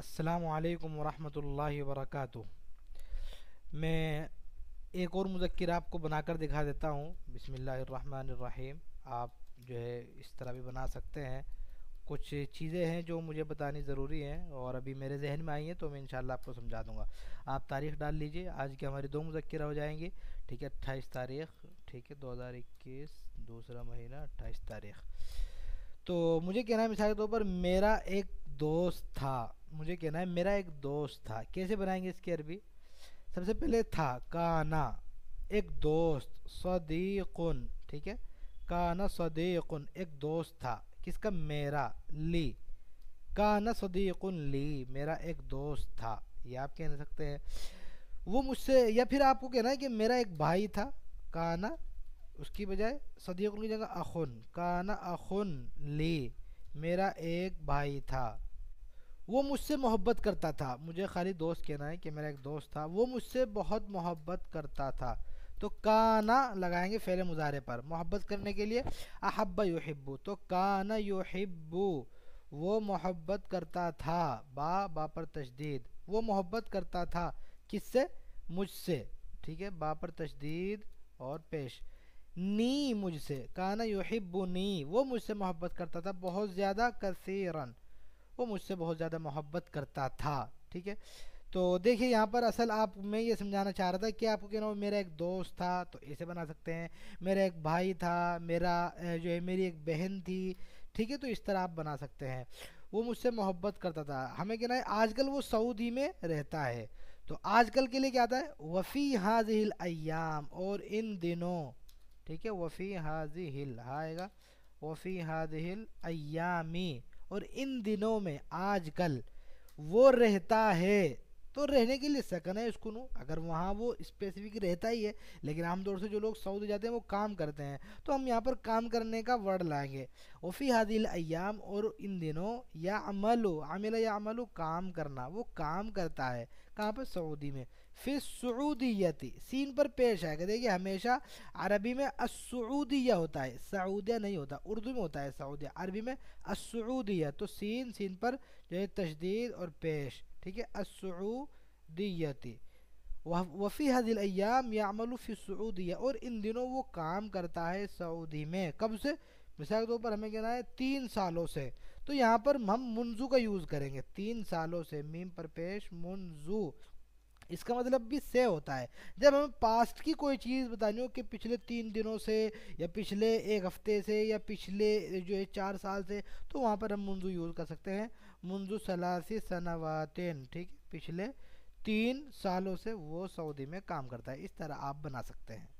अस्सलाम वरहमतुल्लाहि वबरकातुहू मैं एक और मुजक्र आपको बनाकर दिखा देता हूँ बसमीम आप जो है इस तरह भी बना सकते हैं कुछ चीज़ें हैं जो मुझे बतानी ज़रूरी हैं और अभी मेरे जहन में आई हैं तो मैं इनशाला आपको समझा दूँगा आप तारीख़ डाल लीजिए आज के हमारे दो मुजक्र हो जाएंगे ठीक है अट्ठाईस तारीख़ ठीक है दो हज़ार इक्कीस दूसरा महीना अट्ठाईस तारीख़ तो मुझे कहना है मिसाल के तौर पर मेरा एक दोस्त था मुझे कहना है मेरा एक दोस्त था कैसे बनाएंगे इसकी अरबी सबसे पहले था काना एक दोस्त सदीकुन ठीक है काना सदीकुन एक दोस्त था किसका मेरा ली काना सदीकुन ली मेरा एक दोस्त था ये आप कह सकते हैं वो मुझसे या फिर आपको कहना है कि मेरा एक भाई था काना उसकी बजाय सदीकुन की जगह अखुन काना अखुन ली मेरा एक भाई था वो मुझसे मोहब्बत करता था मुझे खाली दोस्त कहना है कि मेरा एक दोस्त था वो मुझसे बहुत मोहब्बत करता था तो काना लगाएंगे फेरे मुजाहरे पर मोहब्बत करने के लिए अहब्बा युहिब्बू तो काना युहिब्बू वो मोहब्बत करता था बा बा पर तशदीद वो मोहब्बत करता था किससे मुझसे ठीक है बा पर तशदीद और पेश नी मुझसे काना युहिब्बू नी वो मुझसे मोहब्बत करता था बहुत ज़्यादा कसीरन वो मुझसे बहुत ज़्यादा मोहब्बत करता था ठीक है तो देखिए यहाँ पर असल आप मैं ये समझाना चाह रहा था कि आपको क्या मेरा एक दोस्त था तो ऐसे बना सकते हैं मेरा एक भाई था मेरा जो है मेरी एक बहन थी ठीक है तो इस तरह आप बना सकते हैं वो मुझसे मोहब्बत करता था हमें कहना है आजकल वो सऊदी में रहता है तो आजकल के लिए क्या आता है वफ़ी हाजिल अयाम और इन दिनों ठीक है वफ़ी हाज हाँ आएगा वफ़ी हाजिल अयामी और इन दिनों में आजकल वो रहता है तो रहने के लिए सकन है इसको नू अगर वहाँ वो स्पेसिफिक रहता ही है लेकिन आमतौर से जो लोग सऊदी जाते हैं वो काम करते हैं तो हम यहाँ पर काम करने का वर्ड लाएंगे ओफ़ी हादिल अयाम और इन दिनों या अमलो आमिल या अमलो काम करना वो काम करता है कहाँ पर सऊदी में फिर सऊदीयती सीन पर पेश आएगा देखिए हमेशा अरबी में असूदिया होता है सऊदिया नहीं होता उर्दू में होता है सऊदिया अरबी में असूदिया तो सीन सीन पर जो है तशदीद और पेश ठीक है असूदियती वफ़ी हदिलयाम यामलफ़ी सऊदिया और इन दिनों वो काम करता है सऊदी में कब से मिसाल के तौर पर हमें कहना है तीन सालों से तो यहाँ पर हम मुंजू का यूज़ करेंगे तीन सालों से मीम पर पेश मुंजू इसका मतलब भी से होता है जब हमें पास्ट की कोई चीज़ बतानी हो कि पिछले तीन दिनों से या पिछले एक हफ्ते से या पिछले जो है चार साल से तो वहाँ पर हम मंजू यूज़ कर सकते हैं मंजू सलासी सनावातन ठीक पिछले तीन सालों से वो सऊदी में काम करता है इस तरह आप बना सकते हैं